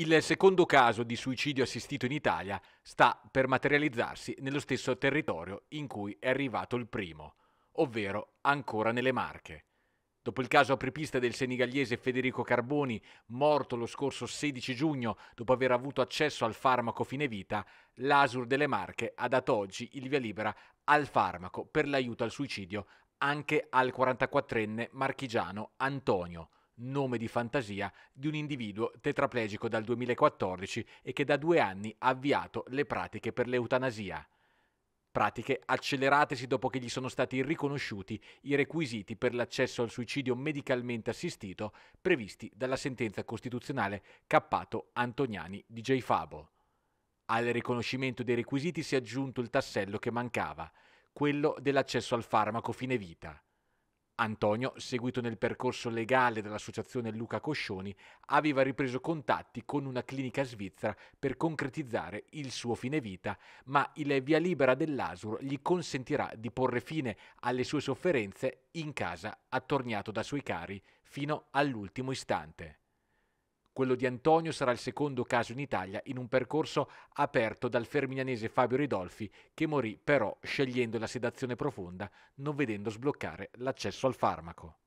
Il secondo caso di suicidio assistito in Italia sta per materializzarsi nello stesso territorio in cui è arrivato il primo, ovvero ancora nelle Marche. Dopo il caso apripista del senigallese Federico Carboni, morto lo scorso 16 giugno dopo aver avuto accesso al farmaco fine vita, l'Asur delle Marche ha dato oggi il via libera al farmaco per l'aiuto al suicidio anche al 44enne marchigiano Antonio, nome di fantasia di un individuo tetraplegico dal 2014 e che da due anni ha avviato le pratiche per l'eutanasia. Pratiche acceleratesi dopo che gli sono stati riconosciuti i requisiti per l'accesso al suicidio medicalmente assistito previsti dalla sentenza costituzionale Cappato Antoniani di J. Fabo. Al riconoscimento dei requisiti si è aggiunto il tassello che mancava, quello dell'accesso al farmaco fine vita. Antonio, seguito nel percorso legale dall'associazione Luca Coscioni, aveva ripreso contatti con una clinica svizzera per concretizzare il suo fine vita, ma il via libera dell'Asur gli consentirà di porre fine alle sue sofferenze in casa, attorniato da suoi cari, fino all'ultimo istante. Quello di Antonio sarà il secondo caso in Italia in un percorso aperto dal ferminianese Fabio Ridolfi, che morì però scegliendo la sedazione profonda, non vedendo sbloccare l'accesso al farmaco.